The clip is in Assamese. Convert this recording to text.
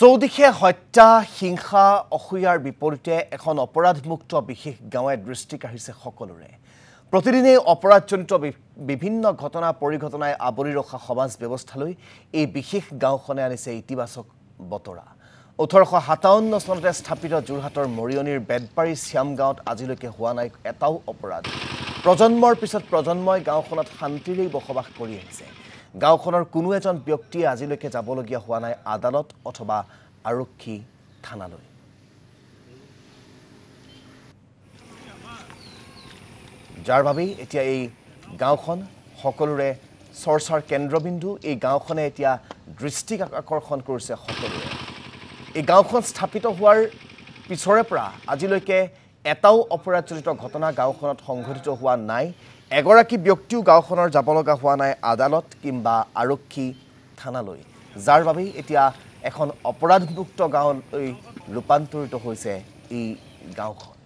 চৌদিশে হত্যা হিংসা অসূয়াৰ বিপৰীতে এখন অপৰাধমুক্ত বিশেষ গাঁৱে দৃষ্টি কাঢ়িছে সকলোৰে প্ৰতিদিনেই অপৰাধজনিত বিভিন্ন ঘটনা পৰিঘটনাই আৱৰি ৰখা সমাজ ব্যৱস্থালৈ এই বিশেষ গাঁওখনে আনিছে ইতিবাচক বতৰা ওঠৰশ সাতাৱন্ন চনতে স্থাপিত যোৰহাটৰ মৰিয়নিৰ বেদবাৰী শ্যাম গাঁৱত আজিলৈকে হোৱা নাই এটাও অপৰাধ প্ৰজন্মৰ পিছত প্ৰজন্মই গাঁওখনত শান্তিৰেই বসবাস কৰি আহিছে গাঁওখনৰ কোনো এজন ব্যক্তিয়ে আজিলৈকে যাবলগীয়া হোৱা নাই আদালত অথবা আৰক্ষী থানালৈ যাৰ বাবেই এতিয়া এই গাঁওখন সকলোৰে চৰ্চাৰ কেন্দ্ৰবিন্দু এই গাঁওখনে এতিয়া দৃষ্টি আকৰ্ষণ কৰিছে সকলোৰে এই গাঁওখন স্থাপিত হোৱাৰ পিছৰে পৰা আজিলৈকে এটাও অপৰাধজনিত ঘটনা গাঁওখনত সংঘটিত হোৱা নাই এগৰাকী ব্যক্তিও গাঁওখনৰ যাব লগা হোৱা নাই আদালত কিংবা আৰক্ষী থানালৈ যাৰ বাবেই এতিয়া এখন অপৰাধমুক্ত গাঁৱলৈ ৰূপান্তৰিত হৈছে এই গাঁওখন